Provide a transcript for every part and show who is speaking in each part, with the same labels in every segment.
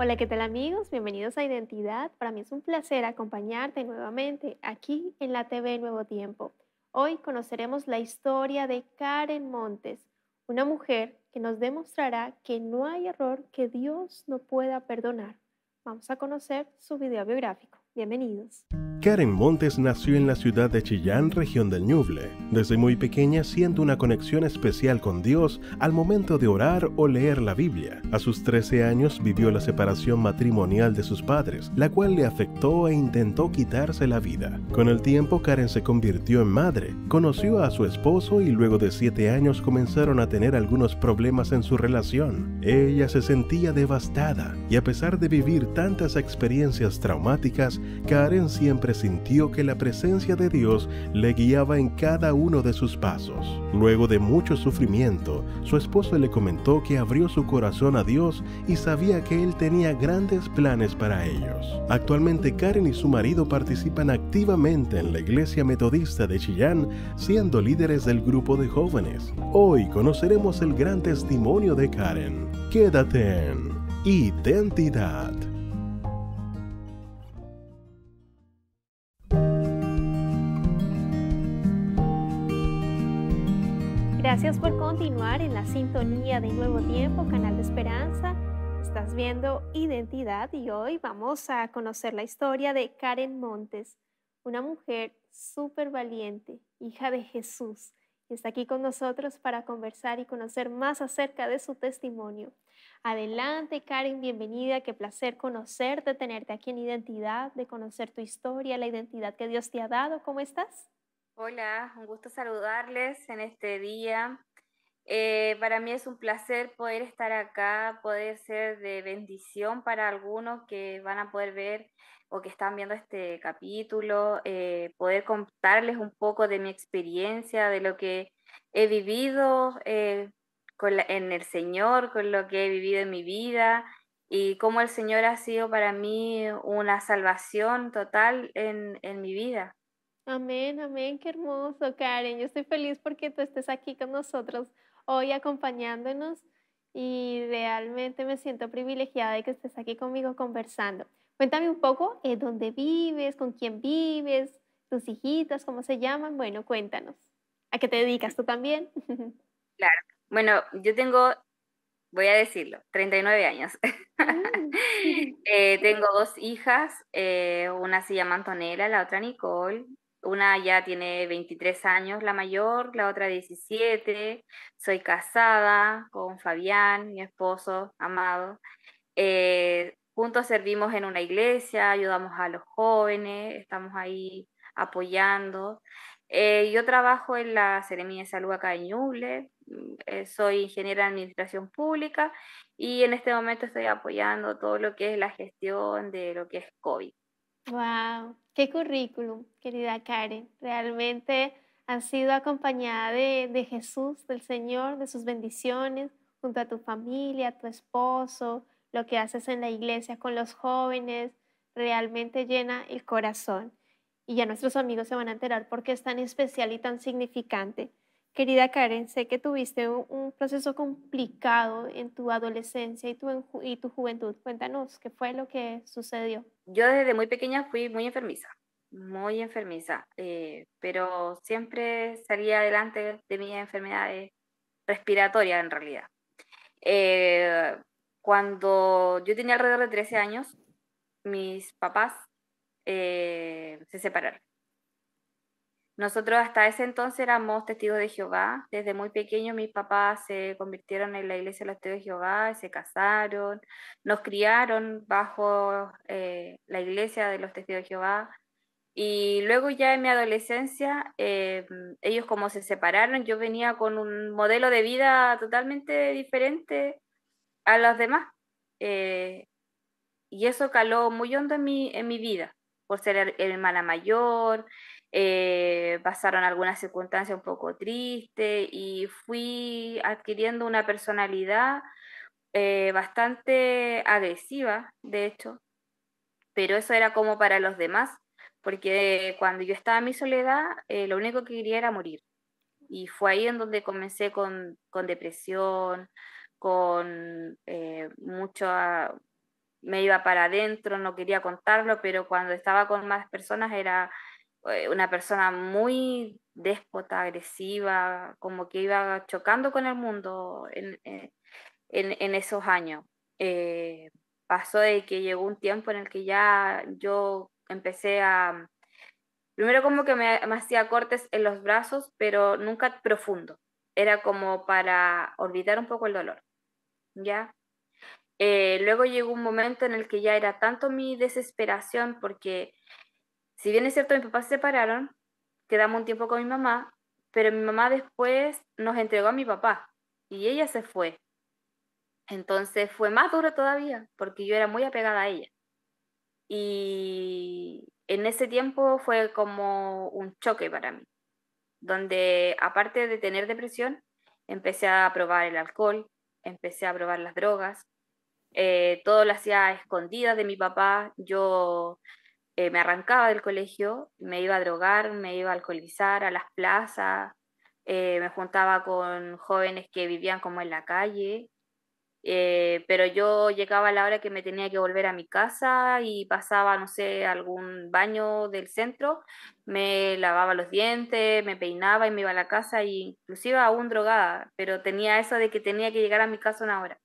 Speaker 1: Hola, ¿qué tal amigos? Bienvenidos a Identidad. Para mí es un placer acompañarte nuevamente aquí en la TV Nuevo Tiempo. Hoy conoceremos la historia de Karen Montes, una mujer que nos demostrará que no hay error que Dios no pueda perdonar. Vamos a conocer su video biográfico. Bienvenidos.
Speaker 2: Karen Montes nació en la ciudad de Chillán, región del Ñuble. Desde muy pequeña siente una conexión especial con Dios al momento de orar o leer la Biblia. A sus 13 años vivió la separación matrimonial de sus padres, la cual le afectó e intentó quitarse la vida. Con el tiempo Karen se convirtió en madre, conoció a su esposo y luego de 7 años comenzaron a tener algunos problemas en su relación. Ella se sentía devastada y a pesar de vivir tantas experiencias traumáticas, Karen siempre sintió que la presencia de Dios le guiaba en cada uno de sus pasos. Luego de mucho sufrimiento, su esposo le comentó que abrió su corazón a Dios y sabía que él tenía grandes planes para ellos. Actualmente Karen y su marido participan activamente en la iglesia metodista de Chillán, siendo líderes del grupo de jóvenes. Hoy conoceremos el gran testimonio de Karen. Quédate en identidad.
Speaker 1: Gracias por continuar en la sintonía de Nuevo Tiempo, Canal de Esperanza. Estás viendo Identidad y hoy vamos a conocer la historia de Karen Montes, una mujer súper valiente, hija de Jesús, está aquí con nosotros para conversar y conocer más acerca de su testimonio. Adelante, Karen, bienvenida, qué placer conocerte, tenerte aquí en Identidad, de conocer tu historia, la identidad que Dios te ha dado. ¿Cómo estás?
Speaker 3: Hola, un gusto saludarles en este día. Eh, para mí es un placer poder estar acá, poder ser de bendición para algunos que van a poder ver o que están viendo este capítulo, eh, poder contarles un poco de mi experiencia, de lo que he vivido eh, en el Señor, con lo que he vivido en mi vida y cómo el Señor ha sido para mí una salvación total en
Speaker 1: mi vida. Amén, amén, qué hermoso, Karen. Yo estoy feliz porque tú estés aquí con nosotros hoy acompañándonos y realmente me siento privilegiada de que estés aquí conmigo conversando. Cuéntame un poco eh, dónde vives, con quién vives, tus hijitas, cómo se llaman. Bueno, cuéntanos. ¿A qué te dedicas tú también?
Speaker 3: Claro. Bueno, yo tengo, voy a decirlo, 39 años. Mm. Eh, tengo dos hijas, eh, una se llama Antonella, la otra Nicole. Una ya tiene 23 años, la mayor, la otra 17. Soy casada con Fabián, mi esposo amado. Eh, juntos servimos en una iglesia, ayudamos a los jóvenes, estamos ahí apoyando. Eh, yo trabajo en la Seremía de Salud acá en Ñuble, mm, eh, soy ingeniera de administración pública y en este momento estoy apoyando todo lo que es la gestión de lo que es COVID.
Speaker 1: ¡Wow! Qué currículum, querida Karen. Realmente has sido acompañada de, Jesús, del Señor, de sus bendiciones, junto a tu familia, a tu esposo, lo que haces en la iglesia con los jóvenes, realmente llena el corazón. Y ya nuestros amigos se van a enterar por qué es tan especial y tan significante. Querida Karen, sé que tuviste un proceso complicado en tu adolescencia y tu, juventud. Cuéntanos, ¿qué fue lo que sucedió? Yo desde muy pequeña fui muy enfermiza,
Speaker 3: muy enfermiza, eh, pero siempre salía adelante de mis enfermedades respiratorias en realidad. Eh, cuando yo tenía alrededor de 13 años, mis papás eh, se separaron. Nosotros hasta ese entonces éramos testigos de Jehová. Desde muy pequeño mis papás se convirtieron en la iglesia de los testigos de Jehová, se casaron, nos criaron bajo eh, la iglesia de los testigos de Jehová. Y luego ya en mi adolescencia, eh, ellos como se separaron, yo venía con un modelo de vida totalmente diferente a los demás. Eh, y eso caló muy hondo en mi, en mi vida, por ser hermana mayor, eh, pasaron algunas circunstancias un poco tristes y fui adquiriendo una personalidad eh, bastante agresiva, de hecho, pero eso era como para los demás, porque cuando yo estaba en mi soledad, eh, lo único que quería era morir. Y fue ahí en donde comencé con, con depresión, con mucho, ah, me iba para adentro, no quería contarlo, pero cuando estaba con más personas era eh, una persona muy déspota, agresiva, como que iba chocando con el mundo en, eh, en, esos años. Eh, pasó de que llegó un tiempo en el que ya yo empecé a, primero como que me, hacía cortes en los brazos, pero nunca profundo. Era como para olvidar un poco el dolor, ¿ya? luego llegó un momento en el que ya era tanto mi desesperación porque si bien es cierto, mis papás se separaron, quedamos un tiempo con mi mamá, pero mi mamá después nos entregó a mi papá y ella se fue. Entonces fue más duro todavía porque yo era muy apegada a ella. Y en ese tiempo fue como un choque para mí, donde aparte de tener depresión, empecé a probar el alcohol, empecé a probar las drogas, eh, todo lo hacía escondida de mi papá, yo eh, me arrancaba del colegio, me iba a drogar, me iba a alcoholizar a las plazas, eh, me juntaba con jóvenes que vivían como en la calle, eh, pero yo llegaba a la hora que me tenía que volver a mi casa y pasaba, no sé, algún baño del centro, me lavaba los dientes, me peinaba y me iba a la casa, inclusive aún drogada, pero tenía eso de que tenía que llegar a mi casa una hora,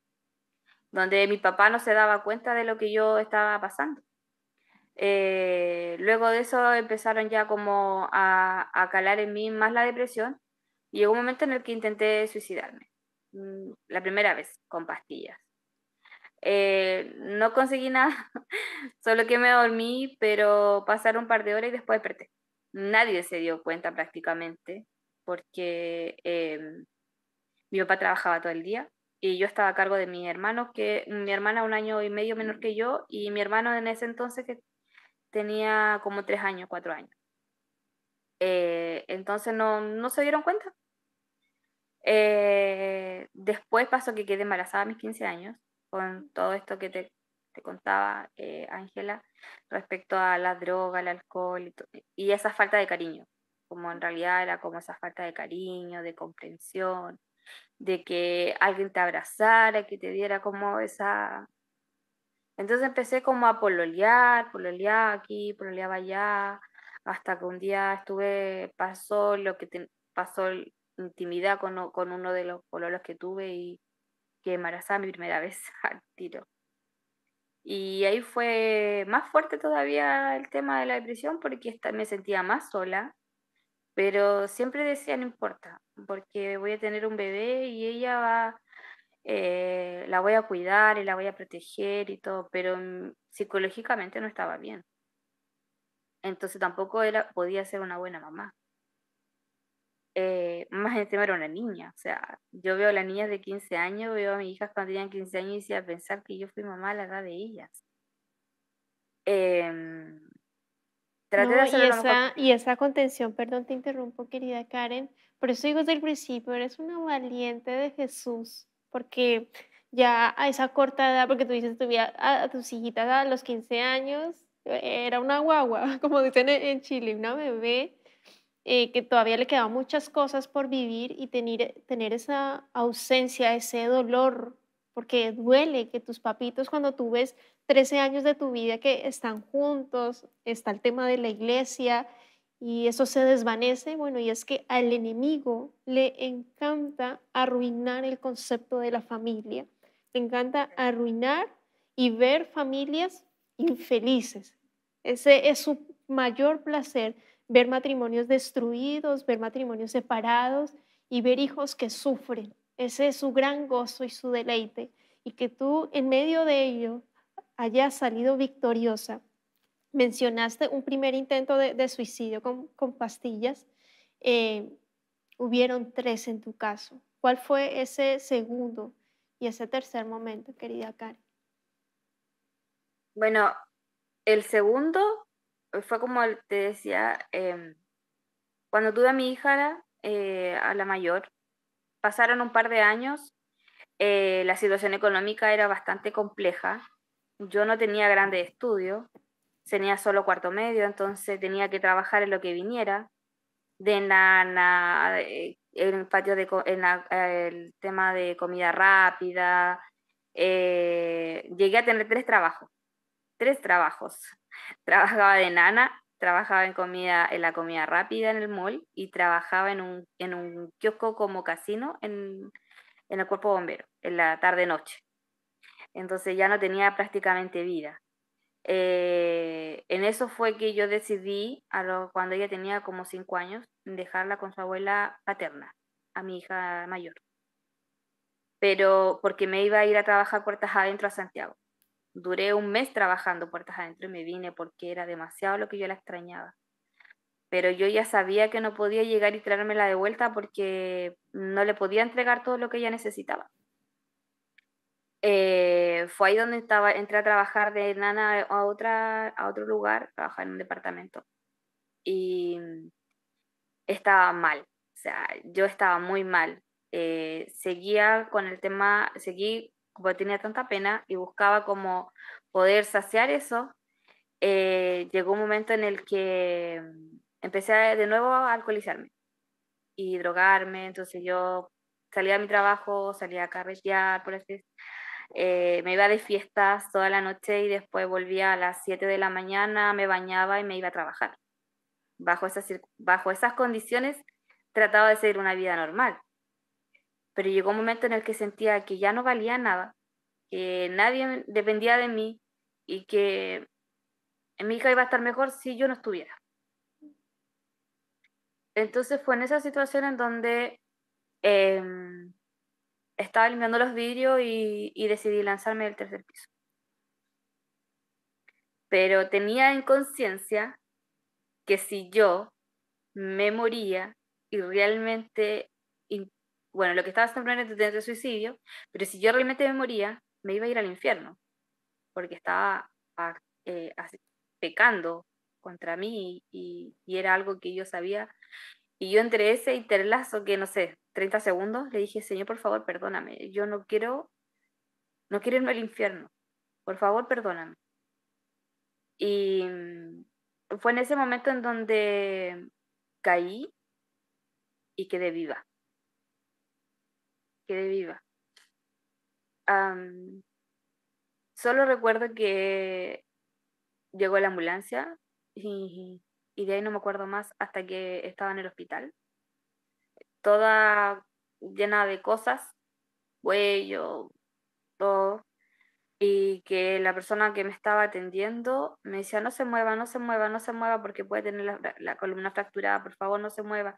Speaker 3: donde mi papá no se daba cuenta de lo que yo estaba pasando. Eh, luego de eso empezaron ya como a, a, calar en mí más la depresión y llegó un momento en el que intenté suicidarme, mm, la primera vez con pastillas. Eh, no conseguí nada, solo que me dormí, pero pasaron un par de horas y después desperté. Nadie se dio cuenta prácticamente porque em, mi papá trabajaba todo el día y yo estaba a cargo de mi hermano que mi hermana un año y medio menor que yo y mi hermano en ese entonces que tenía como tres años, cuatro años. Eh, entonces no, se dieron cuenta. Eh, después pasó que quedé embarazada a mis 15 años, con todo esto que te, contaba, eh, Ángela, respecto a la droga, el alcohol y, y esa falta de cariño, como en realidad era como esa falta de cariño, de comprensión, de que alguien te abrazara, que te diera como esa, entonces empecé como a pololear, pololeaba aquí, pololeaba allá, hasta que un día estuve, pasó lo que pasó intimidad con, con, uno de los pololos que tuve y que embarazada mi primera vez al tiro. Y ahí fue más fuerte todavía el tema de la depresión porque me sentía más sola, pero siempre decía no importa, porque voy a tener un bebé y ella va eh, la voy a cuidar y la voy a proteger y todo, pero mm, psicológicamente no estaba bien. Entonces tampoco era, podía ser una buena mamá. Eh, más encima era una niña, o sea, yo veo a las niñas de 15 años, veo a mis hijas cuando tenían 15 años y decía pensar que yo fui mamá a la edad de ellas. Em, de y, esa, y,
Speaker 1: esa, contención, perdón, te interrumpo, querida Karen. Por eso digo desde el principio, eres una valiente de Jesús porque ya a esa corta edad, porque tú dices, tu a, tus hijitas a los 15 años, eh, era una guagua, como dicen en, Chile, una bebé, eh, que todavía le quedaban muchas cosas por vivir y tener, tener esa ausencia, ese dolor, porque duele que tus papitos cuando tú ves 13 años de tu vida que están juntos, está el tema de la iglesia, y eso se desvanece, bueno, y es que al enemigo le encanta arruinar el concepto de la familia, le encanta arruinar y ver familias infelices. Ese es su mayor placer, ver matrimonios destruidos, ver matrimonios separados y ver hijos que sufren. Ese es su gran gozo y su deleite. Y que tú en medio de ello hayas salido victoriosa mencionaste un primer intento de, suicidio con, pastillas. Eh, hubieron tres en tu caso. ¿Cuál fue ese segundo y ese tercer momento, querida Karen?
Speaker 3: Bueno, el segundo fue como te decía, em, cuando tuve a mi hija, eh, a la mayor, pasaron un par de años, eh, la situación económica era bastante compleja, yo no tenía grandes estudios, tenía solo cuarto medio, entonces tenía que trabajar en lo que viniera. De nana eh, en el patio en el tema de comida rápida. Eh, llegué a tener tres trabajos, tres trabajos. Trabajaba de nana, trabajaba en comida en la comida rápida en el mall y trabajaba en un, en un kiosco como casino en, en el cuerpo bombero en la tarde noche. Entonces ya no tenía prácticamente vida. Eh, en eso fue que yo decidí, cuando ella tenía como cinco años, dejarla con su abuela paterna, a mi hija mayor. Pero porque me iba a ir a trabajar puertas adentro a Santiago. Duré un mes trabajando puertas adentro y me vine porque era demasiado lo que yo la extrañaba. Pero yo ya sabía que no podía llegar y traérmela de vuelta porque no le podía entregar todo lo que ella necesitaba. Eh, fue ahí donde estaba, entré a trabajar de nana a, otra, a otro lugar, trabajar en un departamento. Y mm, estaba mal, o sea, yo estaba muy mal. Eh, seguía con el tema, seguí, como tenía tanta pena y buscaba como poder saciar eso. Eh, llegó un momento en el que mm, empecé de nuevo a alcoholizarme y drogarme, entonces yo salía a mi trabajo, salía a carretear, por así decirlo eh, me iba de fiestas toda la noche y después volvía a las 7 de la mañana, me bañaba y me iba a trabajar. Bajo esas, bajo esas condiciones trataba de seguir una vida normal. Pero llegó un momento en el que sentía que ya no valía nada, que nadie dependía de mí y que mi hija iba a estar mejor si yo no estuviera. Entonces fue en esa situación en donde em, estaba limpiando los vidrios y, decidí lanzarme del tercer piso. Pero tenía en conciencia que si yo me moría y realmente, bueno, lo que estaba haciendo era intentar de suicidio, pero si yo realmente me moría, me iba a ir al infierno, porque estaba eh, pecando contra mí y, y, era algo que yo sabía. Y yo entre ese interlazo que, no sé, 30 segundos, le dije, Señor, por favor, perdóname, yo no quiero, no quiero irme al infierno, por favor, perdóname. Y mm, fue en ese momento en donde caí y quedé viva. Quedé viva. solo recuerdo que llegó la ambulancia y de ahí no me acuerdo más hasta que estaba en el hospital toda llena de cosas, cuello, todo, y que la persona que me estaba atendiendo me decía, no se mueva, no se mueva, no se mueva porque puede tener la, columna fracturada, por favor, no se mueva,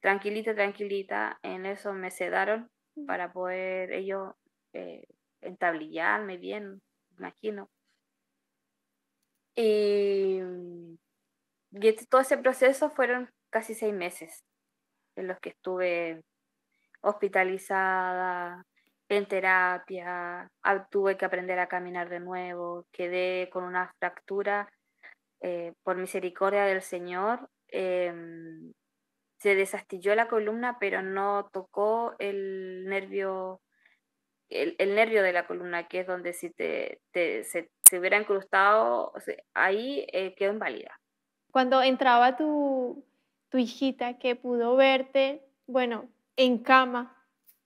Speaker 3: tranquilita, tranquilita, en eso me sedaron para poder ellos eh, entablillarme bien, imagino. Y, y este, todo ese proceso fueron casi seis meses en los que estuve hospitalizada, en terapia, tuve que aprender a caminar de nuevo, quedé con una fractura, eh, por misericordia del Señor, em, se desastilló la columna, pero no tocó el nervio, el, nervio de la columna, que es donde si te, se, hubiera incrustado, ahí eh, quedó inválida.
Speaker 1: Cuando entraba tu, tu hijita que pudo verte, bueno, en cama,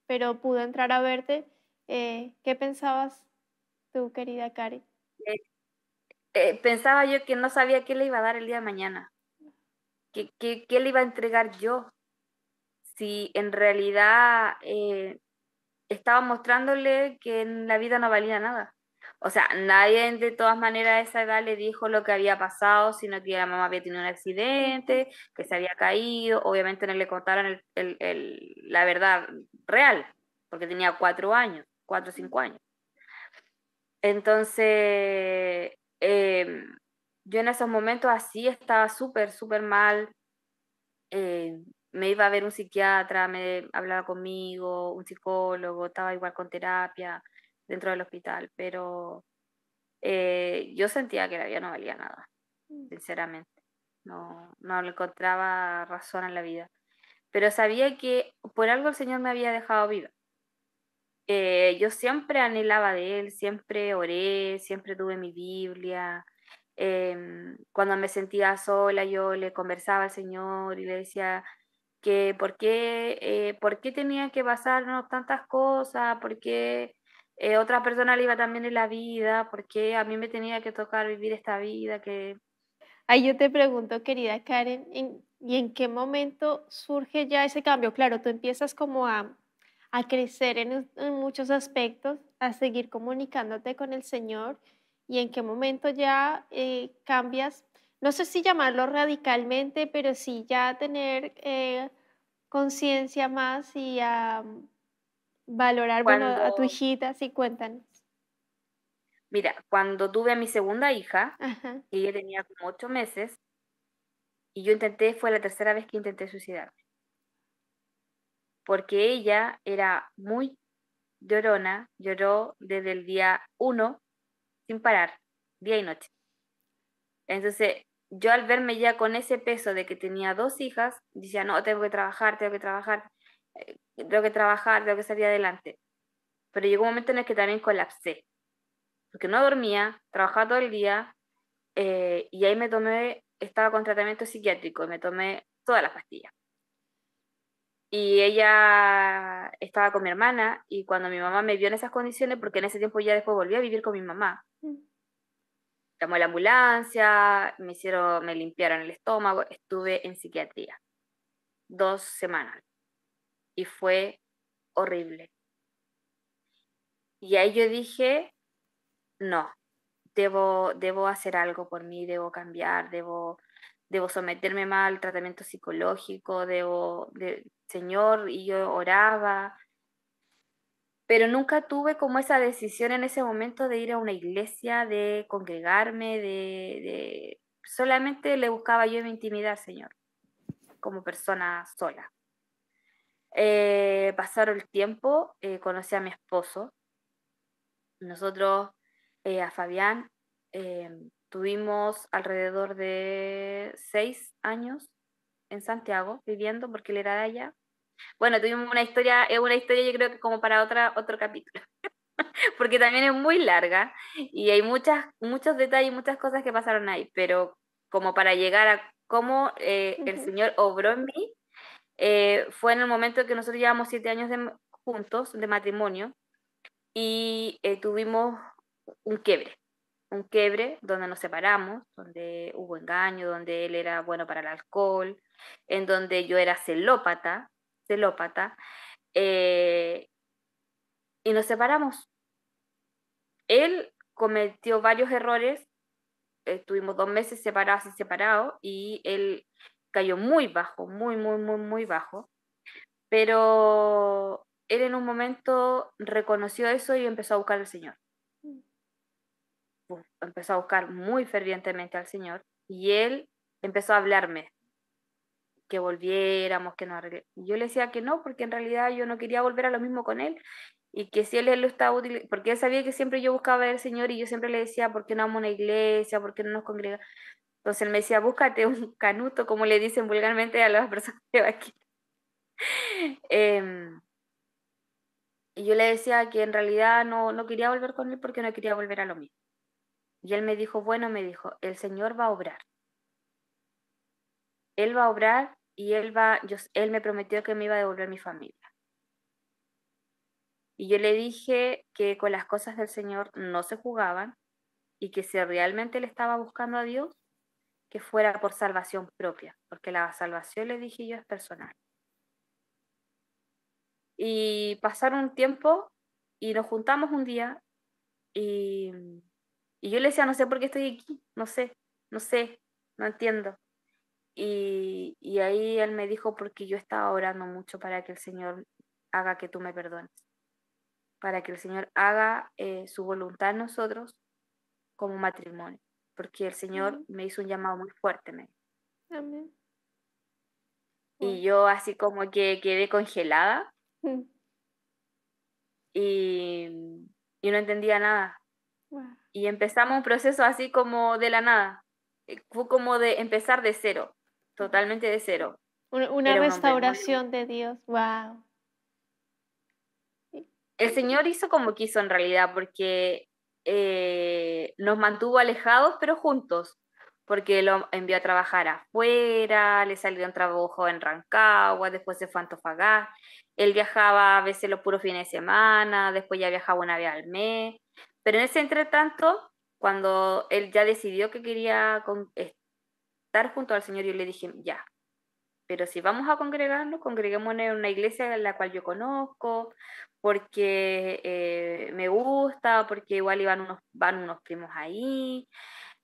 Speaker 1: pero pudo entrar a verte. Eh, ¿Qué pensabas tú, querida Cari? Eh, eh, pensaba yo que no sabía qué le iba a dar el día de mañana,
Speaker 3: qué le iba a entregar yo, si en realidad estaba mostrándole que en la vida no valía nada o sea, nadie de todas maneras a esa edad le dijo lo que había pasado, sino que la mamá había tenido un accidente, que se había caído, obviamente no le contaron la verdad real, porque tenía cuatro años, cuatro o cinco años. Entonces, em, yo en esos momentos así estaba súper, súper mal. Eh, me iba a ver un psiquiatra, me hablaba conmigo, un psicólogo, estaba igual con terapia dentro del hospital, pero eh, yo sentía que la vida no valía nada, mm. sinceramente. No, le encontraba razón en la vida. Pero sabía que por algo el Señor me había dejado viva. Eh, yo siempre anhelaba de Él, siempre oré, siempre tuve mi Biblia. Em, cuando me sentía sola, yo le conversaba al Señor y le decía que por qué, eh, por qué tenía que pasarnos tantas cosas, por qué eh, otra persona le iba también en la vida, porque a mí me tenía que tocar vivir esta vida que... Ahí yo te
Speaker 1: pregunto, querida Karen, ¿y en qué momento surge ya ese cambio? Claro, tú empiezas como a, a crecer en, en, muchos aspectos, a seguir comunicándote con el Señor, y en qué momento ya eh, cambias, no sé si llamarlo radicalmente, pero sí ya tener eh, conciencia más y a... Valorar, bueno, a tu hijita, sí, cuéntanos.
Speaker 3: Mira, cuando tuve a mi segunda hija, ella tenía como ocho meses, y yo intenté, fue la tercera vez que intenté suicidarme. Porque ella era muy llorona, lloró desde el día uno, sin parar, día y noche. Entonces, yo al verme ya con ese peso de que tenía dos hijas, decía, no, tengo que trabajar, tengo que trabajar. Eh, tengo que trabajar, tengo que salir adelante. Pero llegó un momento en el que también colapsé, porque no dormía, trabajaba todo el día, eh, y ahí me tomé, estaba con tratamiento psiquiátrico, me tomé todas las pastillas. Y ella estaba con mi hermana, y cuando mi mamá me vio en esas condiciones, porque en ese tiempo ya después volví a vivir con mi mamá, mm. llamó la ambulancia, me hicieron, me limpiaron el estómago, estuve en psiquiatría dos semanas y fue horrible. Y ahí yo dije, no, debo, debo hacer algo por mí, debo cambiar, debo, debo someterme mal, al tratamiento psicológico, debo, Señor, y yo oraba, pero nunca tuve como esa decisión en ese momento de ir a una iglesia, de congregarme, de, de solamente le buscaba yo mi intimidad, Señor, como persona sola. Eh, pasaron el tiempo, eh, conocí a mi esposo. Nosotros, eh, a Fabián, tuvimos alrededor de seis años en Santiago viviendo, porque él era de allá. Bueno, tuvimos una historia, es una historia yo creo que como para otra, otro capítulo, porque también es muy larga y hay muchas, muchos detalles, muchas cosas que pasaron ahí, pero como para llegar a cómo el Señor obró en mí, eh, fue en el momento que nosotros llevamos siete años juntos de matrimonio y eh, tuvimos un quiebre, un quiebre donde nos separamos, donde hubo engaño, donde él era bueno para el alcohol, en donde yo era celópata, celópata, eh, y nos separamos. Él cometió varios errores, estuvimos dos meses separados y separados, y él cayó muy bajo, muy, muy, muy, muy bajo. Pero él en un momento reconoció eso y empezó a buscar al Señor. Mm. empezó a buscar muy fervientemente al Señor y él empezó a hablarme que volviéramos, que no Yo le decía que no, porque en realidad yo no quería volver a lo mismo con él y que si él, lo estaba útil, porque él sabía que siempre yo buscaba al Señor y yo siempre le decía, ¿por qué no amo una iglesia? ¿Por qué no nos congrega? Entonces él me decía, búscate un canuto, como le dicen vulgarmente a las personas de aquí. Em, y yo le decía que en realidad no, quería volver con él porque no quería volver a lo mismo. Y él me dijo, bueno, me dijo, el Señor va a obrar. Él va a obrar y él, va, él me prometió que me iba a devolver mi familia. Y yo le dije que con las cosas del Señor no se jugaban y que si realmente le estaba buscando a Dios, que fuera por salvación propia, porque la salvación, le dije yo, es personal. Y pasaron un tiempo y nos juntamos un día y, yo le decía, no sé por qué estoy aquí, no sé, no sé, no entiendo. Y, ahí él me dijo, porque yo estaba orando mucho para que el Señor haga que tú me perdones, para que el Señor haga eh, su voluntad en nosotros como matrimonio porque el Señor me hizo un llamado muy fuerte. Amén. Y yo así como que quedé congelada mm. y, y, no entendía nada. Y empezamos un proceso así como de la nada. Eh, fue como de empezar de cero, totalmente de cero.
Speaker 1: Una, restauración de Dios, wow.
Speaker 3: El Señor hizo como quiso en realidad, porque eh, nos mantuvo alejados pero juntos, porque lo envió a trabajar afuera, le salió un trabajo en Rancagua, después se fue a Antofagasta, él viajaba a veces los puros fines de semana, después ya viajaba una vez al mes, pero en ese entretanto, cuando él ya decidió que quería estar junto al Señor, yo le dije, ya, pero si vamos a congregarnos, congreguemos en una iglesia en la cual yo conozco, porque eh, me gusta, porque igual iban unos, van unos primos
Speaker 1: ahí.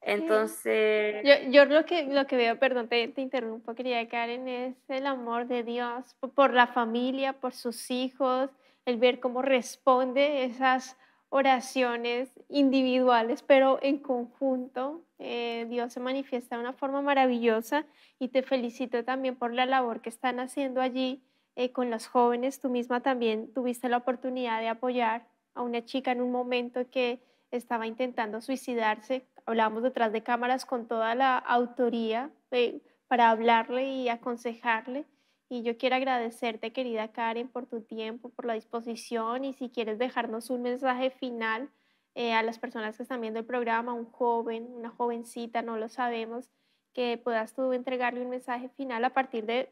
Speaker 3: Entonces...
Speaker 1: Yo, lo, que, lo que veo, perdón, te, te, interrumpo, querida Karen, es el amor de Dios por la familia, por sus hijos, el ver cómo responde esas oraciones individuales, pero en conjunto eh, Dios se manifiesta de una forma maravillosa y te felicito también por la labor que están haciendo allí eh, con los jóvenes. Tú misma también tuviste la oportunidad de apoyar a una chica en un momento que estaba intentando suicidarse. Hablábamos detrás de cámaras con toda la autoría eh, para hablarle y aconsejarle y yo quiero agradecerte, querida Karen, por tu tiempo, por la disposición y si quieres dejarnos un mensaje final eh, a las personas que están viendo el programa, un joven, una jovencita, no lo sabemos, que puedas tú entregarle un mensaje final a partir de,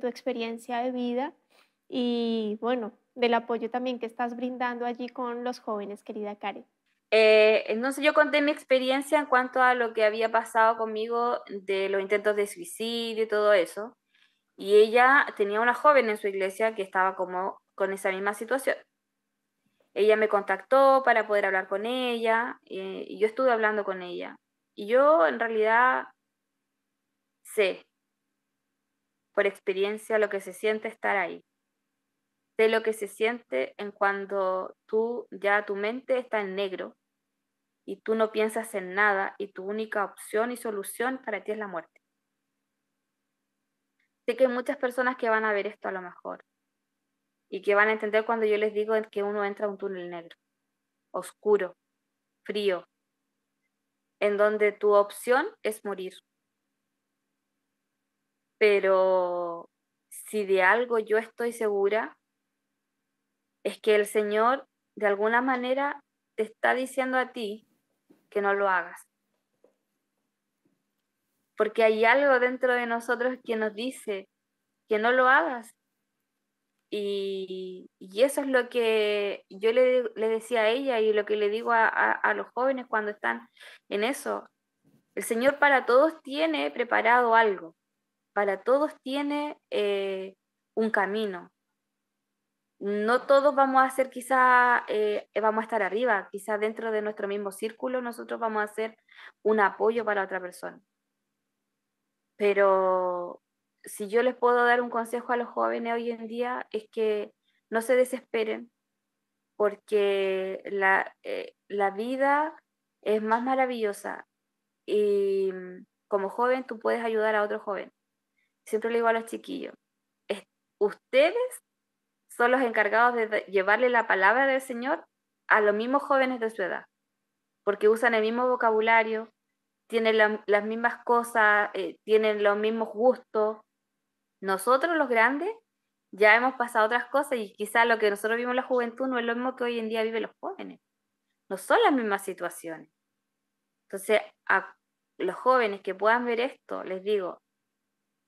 Speaker 1: tu experiencia de vida y bueno, del apoyo también que estás brindando allí con los jóvenes, querida Karen.
Speaker 3: Eh, sé yo conté mi experiencia en cuanto a lo que había pasado conmigo de los intentos de suicidio y todo eso. Y ella tenía una joven en su iglesia que estaba como con esa misma situación. Ella me contactó para poder hablar con ella eh, y yo estuve hablando con ella. Y yo en realidad sé por experiencia lo que se siente estar ahí. Sé lo que se siente en cuando tú ya tu mente está en negro y tú no piensas en nada y tu única opción y solución para ti es la muerte sé que hay muchas personas que van a ver esto a lo mejor y que van a entender cuando yo les digo que uno entra a un túnel negro, oscuro, frío, en donde tu opción es morir. Pero si de algo yo estoy segura, es que el Señor de alguna manera te está diciendo a ti que no lo hagas porque hay algo dentro de nosotros que nos dice que no lo hagas. Y, eso es lo que yo le, decía a ella y lo que le digo a, los jóvenes cuando están en eso. El Señor para todos tiene preparado algo, para todos tiene eh, un camino. No todos vamos a hacer, quizá, eh, vamos a estar arriba, quizá dentro de nuestro mismo círculo nosotros vamos a ser un apoyo para otra persona. Pero si yo les puedo dar un consejo a los jóvenes hoy en día es que no se desesperen porque la, eh, vida es más maravillosa y mm, como joven tú puedes ayudar a otro joven. Siempre le digo a los chiquillos, ustedes son los encargados de llevarle la palabra del Señor a los mismos jóvenes de su edad, porque usan el mismo vocabulario, tienen las mismas cosas, eh, tienen los mismos gustos. Nosotros los grandes ya hemos pasado otras cosas y quizás lo que nosotros vimos en la juventud no es lo mismo que hoy en día viven los jóvenes. No son las mismas situaciones. Entonces, a los jóvenes que puedan ver esto, les digo,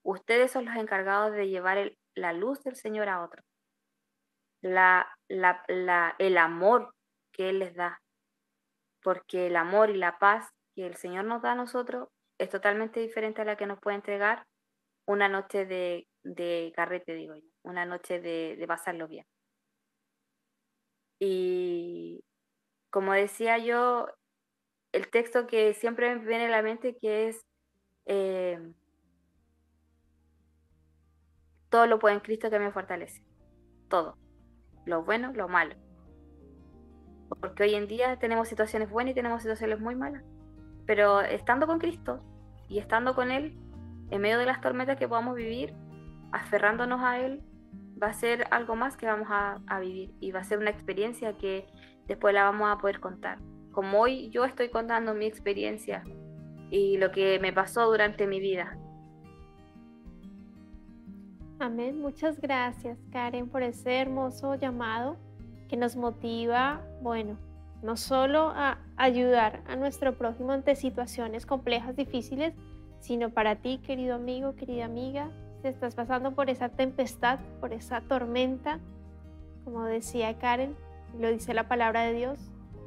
Speaker 3: ustedes son los encargados de llevar la luz del Señor a otros. La, el amor que Él les da. Porque el amor y la paz el Señor nos da a nosotros es totalmente diferente a la que nos puede entregar una noche de, de carrete, digo yo, una noche de, de pasarlo bien. Y como decía yo, el texto que siempre me viene a la mente que es eh, todo lo puede en Cristo que me fortalece. Todo. Lo bueno, lo malo. Porque hoy en día tenemos situaciones buenas y tenemos situaciones muy malas. Pero estando con Cristo y estando con Él, en medio de las tormentas que podamos vivir, aferrándonos a Él, va a ser algo más que vamos a, vivir y va a ser una experiencia que después la vamos a poder contar. Como hoy yo estoy contando mi experiencia y lo que me pasó durante mi vida.
Speaker 1: Amén. Muchas gracias, Karen, por ese hermoso llamado que nos motiva, bueno, no solo a ayudar a nuestro prójimo ante situaciones complejas, difíciles, sino para ti, querido amigo, querida amiga, si estás pasando por esa tempestad, por esa tormenta, como decía Karen, lo dice la palabra de Dios,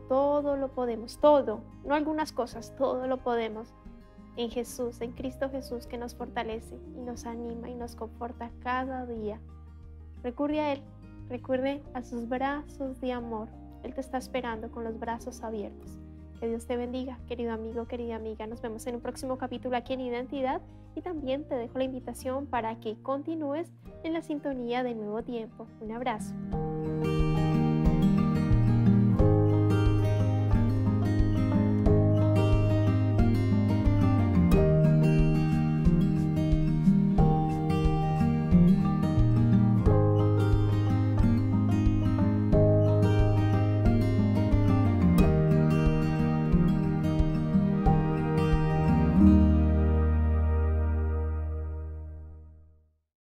Speaker 1: todo lo podemos, todo, no algunas cosas, todo lo podemos en Jesús, en Cristo Jesús que nos fortalece y nos anima y nos conforta cada día. Recurre a Él, recuerde a sus brazos de amor él te está esperando con los brazos abiertos. Que Dios te bendiga, querido amigo, querida amiga. Nos vemos en un próximo capítulo aquí en Identidad y también te dejo la invitación para que continúes en la sintonía de Nuevo Tiempo. Un abrazo.